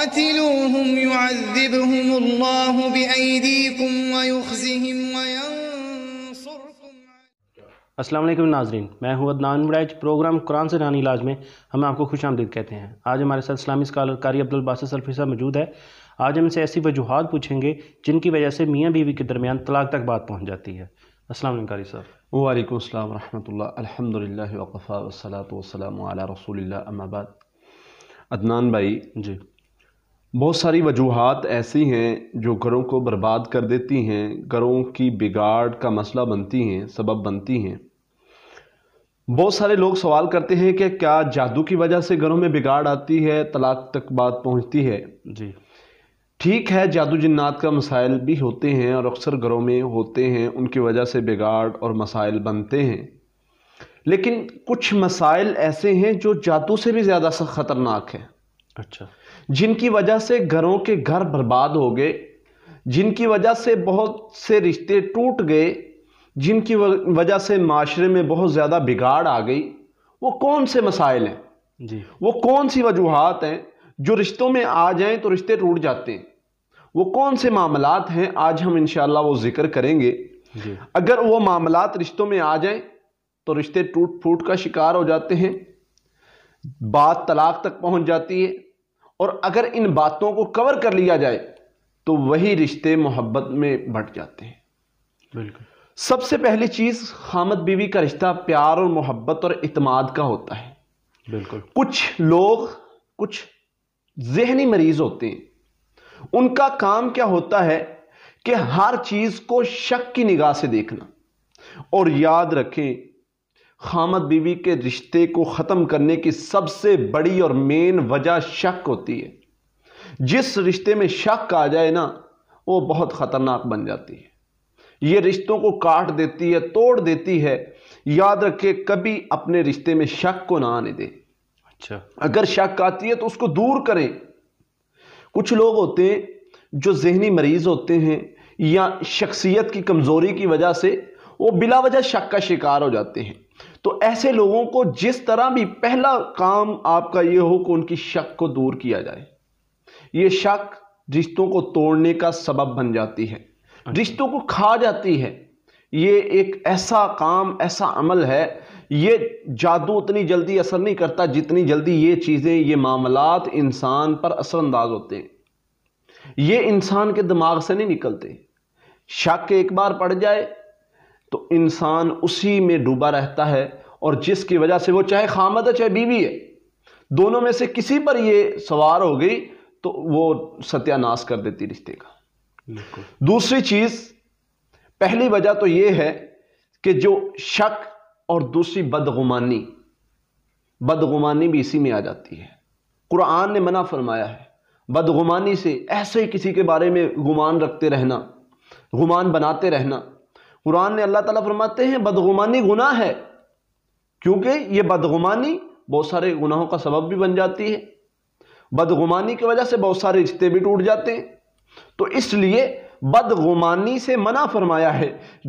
अस्सलाम वालेकुम नाजरीन मैं हूं अदनान मुराज प्रोग्राम कुरान से रानी इलाज में हम आपको खुश आमदीद कहते हैं आज हमारे साथ इस्लामी स्कॉलर कारी अब्दुल बासा सल्फी साहब मौजूद है आज हम इनसे ऐसी वजूहत पूछेंगे जिनकी वजह से मियाँ बीवी के दरमियान तलाक तक बात पहुँच जाती है अस्सलाम कारी साहब वालेकुम अस्सलाम रहमतुल्लाह अल्हम्दुलिल्लाह वकफ़ा वस्सलातु वस्सलामु अला रसूलिल्लाह अम्मा बाद अदनान भाई जी बहुत सारी वजूहत ऐसी हैं जो घरों को बर्बाद कर देती हैं घरों की बिगाड़ का मसला बनती हैं सबब बनती हैं बहुत सारे लोग सवाल करते हैं कि क्या जादू की वजह से घरों में बिगाड़ आती है तलाक तक बात पहुंचती है जी ठीक है जादू जन्नात का मसाइल भी होते हैं और अक्सर घरों में होते हैं उनकी वजह से बिगाड़ और मसाइल बनते हैं लेकिन कुछ मसाइल ऐसे हैं जो जादू से भी ज़्यादा ख़तरनाक है अच्छा जिनकी वजह से घरों के घर बर्बाद हो गए जिनकी वजह से बहुत से रिश्ते टूट गए जिनकी वजह से माशरे में बहुत ज़्यादा बिगाड़ आ गई वो कौन से मसाइल हैं जी वो कौन सी वजूहत हैं जो रिश्तों में आ जाएं तो रिश्ते टूट जाते हैं वो कौन से मामलात हैं आज हम इन वो जिक्र करेंगे जी। अगर वो मामलात रिश्तों में आ जाएं तो रिश्ते टूट फूट का शिकार हो जाते हैं बात तलाक तक पहुंच जाती है और अगर इन बातों को कवर कर लिया जाए तो वही रिश्ते मोहब्बत में बढ़ जाते हैं बिल्कुल सबसे पहली चीज़ खामद बीवी का रिश्ता प्यार और मोहब्बत और इतमाद का होता है बिल्कुल कुछ लोग कुछ जहनी मरीज होते हैं उनका काम क्या होता है कि हर चीज़ को शक की निगाह से देखना और याद रखें खामद बीवी के रिश्ते को ख़त्म करने की सबसे बड़ी और मेन वजह शक होती है जिस रिश्ते में शक आ जाए ना वो बहुत ख़तरनाक बन जाती है ये रिश्तों को काट देती है तोड़ देती है याद रखे कभी अपने रिश्ते में शक को ना आने दें अच्छा अगर शक आती है तो उसको दूर करें कुछ लोग होते हैं जो जहनी मरीज होते हैं या शख्सियत की कमज़ोरी की वजह से वो बिला वजह शक का शिकार हो जाते हैं तो ऐसे लोगों को जिस तरह भी पहला काम आपका ये हो कि उनकी शक को दूर किया जाए ये शक रिश्तों को तोड़ने का सबब बन जाती है अच्छा। रिश्तों को खा जाती है ये एक ऐसा काम ऐसा अमल है ये जादू उतनी जल्दी असर नहीं करता जितनी जल्दी ये चीज़ें ये मामलात इंसान पर असरअंदाज होते हैं ये इंसान के दिमाग से नहीं निकलते शक एक बार पड़ जाए तो इंसान उसी में डूबा रहता है और जिसकी वजह से वो चाहे खामद है चाहे बीवी है दोनों में से किसी पर ये सवार हो गई तो वो सत्यानाश कर देती रिश्ते का दूसरी चीज पहली वजह तो ये है कि जो शक और दूसरी बदगुमानी बदगुमानी भी इसी में आ जाती है कुरान ने मना फरमाया है बदगुमानी से ऐसे ही किसी के बारे में गुमान रखते रहना गुमान बनाते रहना कुरान ने अल्लाह ताला फरमाते हैं बदगुमानी गुनाह है क्योंकि ये बदगुमानी बहुत सारे गुनाहों का सबब भी बन जाती है बदगुमानी की वजह से बहुत सारे रिश्ते भी टूट जाते हैं तो इसलिए बदगुमानी से मना फरमाया है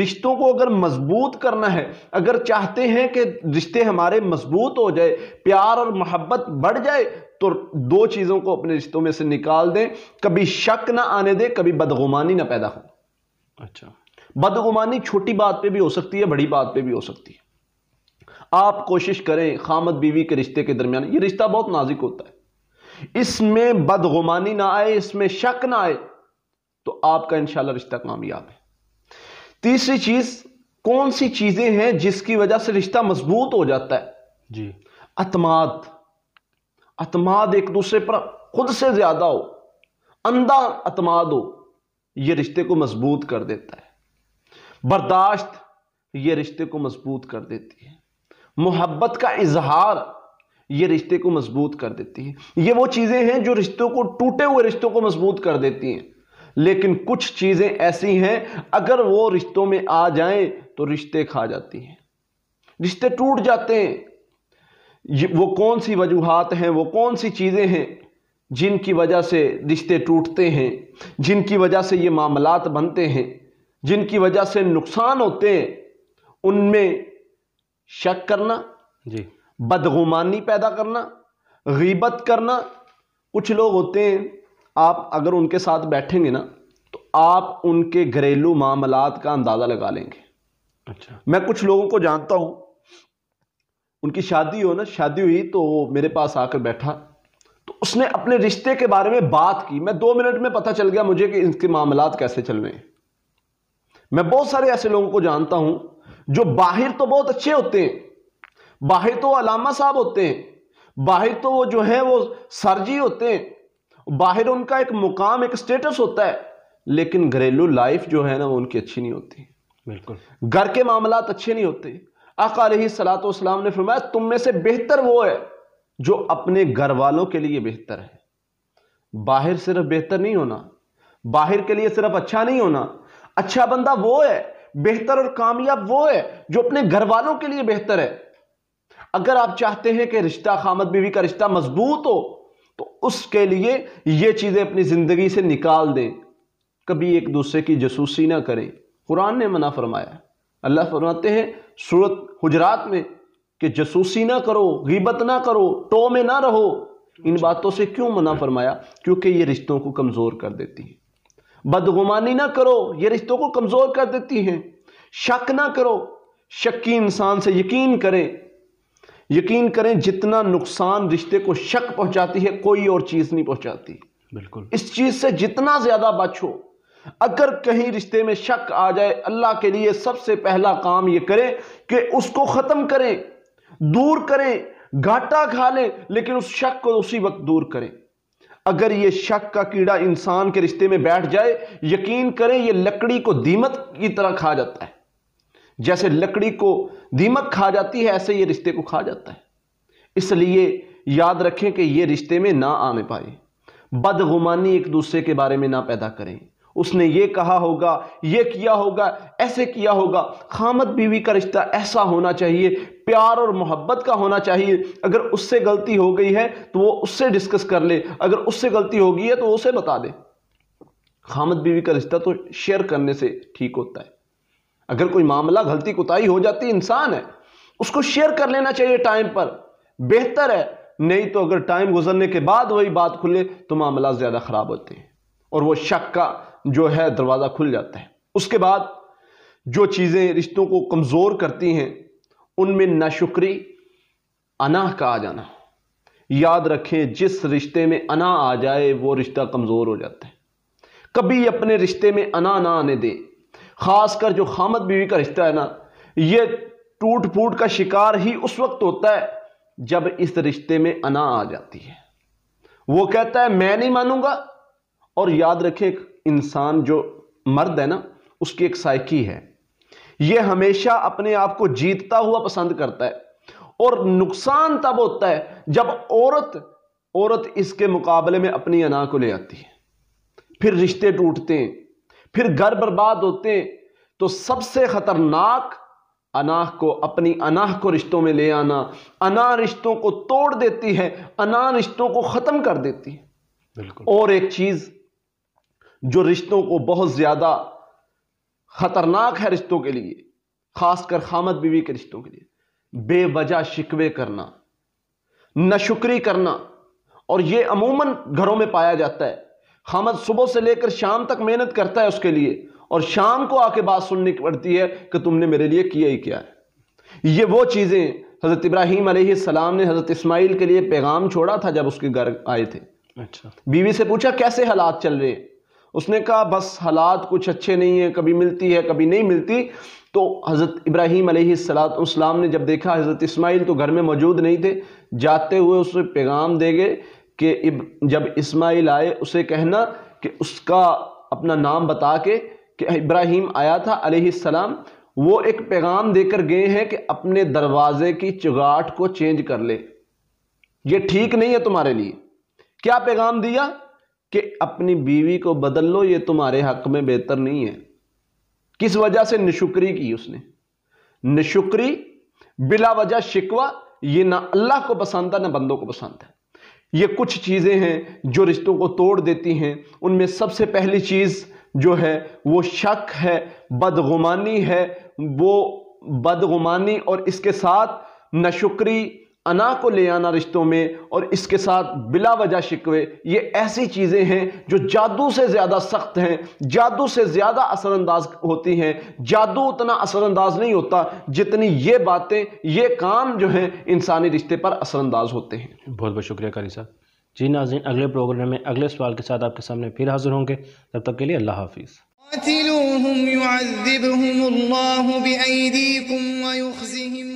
रिश्तों को अगर मजबूत करना है अगर चाहते हैं कि रिश्ते हमारे मजबूत हो जाए प्यार और मोहब्बत बढ़ जाए तो दो चीज़ों को अपने रिश्तों में से निकाल दें कभी शक ना आने दें कभी बदगुमानी ना पैदा हो अच्छा बदगुमानी छोटी बात पे भी हो सकती है बड़ी बात पे भी हो सकती है आप कोशिश करें खामद बीवी के रिश्ते के दरमियान ये रिश्ता बहुत नाजिक होता है इसमें बदगुमानी ना आए इसमें शक ना आए तो आपका इंशाल्लाह रिश्ता कामयाब है तीसरी चीज कौन सी चीजें हैं जिसकी वजह से रिश्ता मजबूत हो जाता है जी अतमाद अतमाद एक दूसरे पर खुद से ज्यादा हो अंधा अतमाद हो यह रिश्ते को मजबूत कर देता है बर्दाश्त ये रिश्ते को मजबूत कर देती है मोहब्बत का इजहार ये रिश्ते को मजबूत कर देती है ये वो चीज़ें हैं जो रिश्तों को टूटे हुए रिश्तों को मजबूत कर देती हैं लेकिन कुछ चीज़ें ऐसी हैं अगर वो रिश्तों में आ जाएं तो रिश्ते खा जाती हैं रिश्ते टूट जाते हैं वो कौन सी वजूहत हैं वो कौन सी चीज़ें हैं जिनकी वजह से रिश्ते टूटते हैं जिनकी वजह से ये मामलात बनते हैं जिनकी वजह से नुकसान होते हैं उनमें शक करना जी बदगुमानी पैदा करना गीबत करना कुछ लोग होते हैं आप अगर उनके साथ बैठेंगे ना तो आप उनके घरेलू मामलात का अंदाज़ा लगा लेंगे अच्छा मैं कुछ लोगों को जानता हूँ उनकी शादी हो ना शादी हुई तो वो मेरे पास आकर बैठा तो उसने अपने रिश्ते के बारे में बात की मैं दो मिनट में पता चल गया मुझे कि इनके मामला कैसे चल रहे हैं मैं बहुत सारे ऐसे लोगों को जानता हूं जो बाहर तो बहुत अच्छे होते हैं बाहर तो अलामा साहब होते हैं बाहर तो वो जो है वो सरजी होते हैं बाहर उनका एक मुकाम एक स्टेटस होता है लेकिन घरेलू लाइफ जो है ना वो उनकी अच्छी नहीं होती बिल्कुल घर के मामला अच्छे नहीं होते अकाल सलात वाम ने फरमाया तुम में से बेहतर वो है जो अपने घर वालों के लिए बेहतर है बाहर सिर्फ बेहतर नहीं होना बाहर के लिए सिर्फ अच्छा नहीं होना अच्छा बंदा वो है बेहतर और कामयाब वो है जो अपने घर वालों के लिए बेहतर है अगर आप चाहते हैं कि रिश्ता खामद बीवी का रिश्ता मजबूत हो तो उसके लिए ये चीजें अपनी जिंदगी से निकाल दें कभी एक दूसरे की जसूसी ना करें कुरान ने मना फरमाया अल्लाह फरमाते हैं सूरत हुजरात में कि जसूसी ना करो गिबत ना करो टो में ना रहो इन बातों से क्यों मना फरमाया क्योंकि ये रिश्तों को कमज़ोर कर देती है बदगुमानी ना करो ये रिश्तों को कमज़ोर कर देती हैं शक ना करो शक्की इंसान से यकीन करें यकीन करें जितना नुकसान रिश्ते को शक पहुंचाती है कोई और चीज़ नहीं पहुंचाती बिल्कुल इस चीज़ से जितना ज़्यादा बचो अगर कहीं रिश्ते में शक आ जाए अल्लाह के लिए सबसे पहला काम ये करें कि उसको ख़त्म करें दूर करें घाटा खा लें लेकिन उस शक को उसी वक्त दूर करें अगर ये शक का कीड़ा इंसान के रिश्ते में बैठ जाए यकीन करें ये लकड़ी को दीमक की तरह खा जाता है जैसे लकड़ी को दीमक खा जाती है ऐसे ये रिश्ते को खा जाता है इसलिए याद रखें कि ये रिश्ते में ना आने पाए बदगुमानी एक दूसरे के बारे में ना पैदा करें उसने ये कहा होगा ये किया होगा ऐसे किया होगा खामत बीवी का रिश्ता ऐसा होना चाहिए प्यार और मोहब्बत का होना चाहिए अगर उससे गलती हो गई है तो वो उससे डिस्कस कर ले अगर उससे गलती हो गई है तो उसे बता दे खामद बीवी का रिश्ता तो शेयर करने से ठीक होता है अगर कोई मामला गलती कुताही हो जाती इंसान है उसको शेयर कर लेना चाहिए टाइम पर बेहतर है नहीं तो अगर टाइम गुजरने के बाद वही बात खुले तो मामला ज़्यादा ख़राब होते हैं और वो शक का जो है दरवाज़ा खुल जाता है उसके बाद जो चीज़ें रिश्तों को कमज़ोर करती हैं उनमें नाशुक्री अना का आ जाना याद रखें जिस रिश्ते में अना आ जाए वो रिश्ता कमज़ोर हो जाता है कभी अपने रिश्ते में अना ना आने दें खासकर जो खामद बीवी का रिश्ता है ना ये टूट फूट का शिकार ही उस वक्त होता है जब इस रिश्ते में अना आ जाती है वो कहता है मैं नहीं मानूंगा और याद रखें इंसान जो मर्द है ना उसकी एक साइकी है ये हमेशा अपने आप को जीतता हुआ पसंद करता है और नुकसान तब होता है जब औरत औरत इसके मुकाबले में अपनी अना को ले आती है फिर रिश्ते टूटते हैं फिर घर बर्बाद होते हैं तो सबसे खतरनाक अनाह को अपनी अनाह को रिश्तों में ले आना अना रिश्तों को तोड़ देती है अना रिश्तों को ख़त्म कर देती है और एक चीज़ जो रिश्तों को बहुत ज़्यादा ख़तरनाक है रिश्तों के लिए खासकर खामद बीवी के रिश्तों के लिए बेवजह शिकवे करना नशुक्री करना और ये अमूमन घरों में पाया जाता है खामद सुबह से लेकर शाम तक मेहनत करता है उसके लिए और शाम को आके बात सुननी पड़ती है कि तुमने मेरे लिए किया ही क्या है ये वो चीज़ें हज़रत इब्राहिम सलाम ने हज़रत इस्माइल के लिए पैगाम छोड़ा था जब उसके घर आए थे अच्छा बीवी से पूछा कैसे हालात चल रहे हैं उसने कहा बस हालात कुछ अच्छे नहीं है कभी मिलती है कभी नहीं मिलती तो हज़रत इब्राहिम सलाम ने जब देखा हज़रत इस्माइल तो घर में मौजूद नहीं थे जाते हुए उसे पैगाम दे गए कि जब इस्माइल आए उसे कहना कि उसका अपना नाम बता के कि इब्राहिम आया था सलाम वो एक पैगाम देकर गए हैं कि अपने दरवाजे की चुगाट को चेंज कर ले ये ठीक नहीं है तुम्हारे लिए क्या पैगाम दिया कि अपनी बीवी को बदल लो ये तुम्हारे हक में बेहतर नहीं है किस वजह से निशुक्री की उसने निशुक्री बिला वजह शिकवा ये ना अल्लाह को पसंद है ना बंदों को पसंद है ये कुछ चीज़ें हैं जो रिश्तों को तोड़ देती हैं उनमें सबसे पहली चीज़ जो है वो शक है बदगुमानी है वो बदगुमानी और इसके साथ नशुक्री अना को ले आना रिश्तों में और इसके साथ बिला वजह शिकवे ये ऐसी चीज़ें हैं जो जादू से ज़्यादा सख्त हैं जादू से ज़्यादा असरअंदाज होती हैं जादू उतना असरअंदाज नहीं होता जितनी ये बातें ये काम जो हैं इंसानी रिश्ते पर असरअंदाज होते हैं बहुत बहुत शुक्रिया करी साहब जी नाजीन अगले प्रोग्राम में अगले सवाल के साथ आपके सामने फिर हाजिर होंगे तब तक के लिए अल्लाह हाफिज़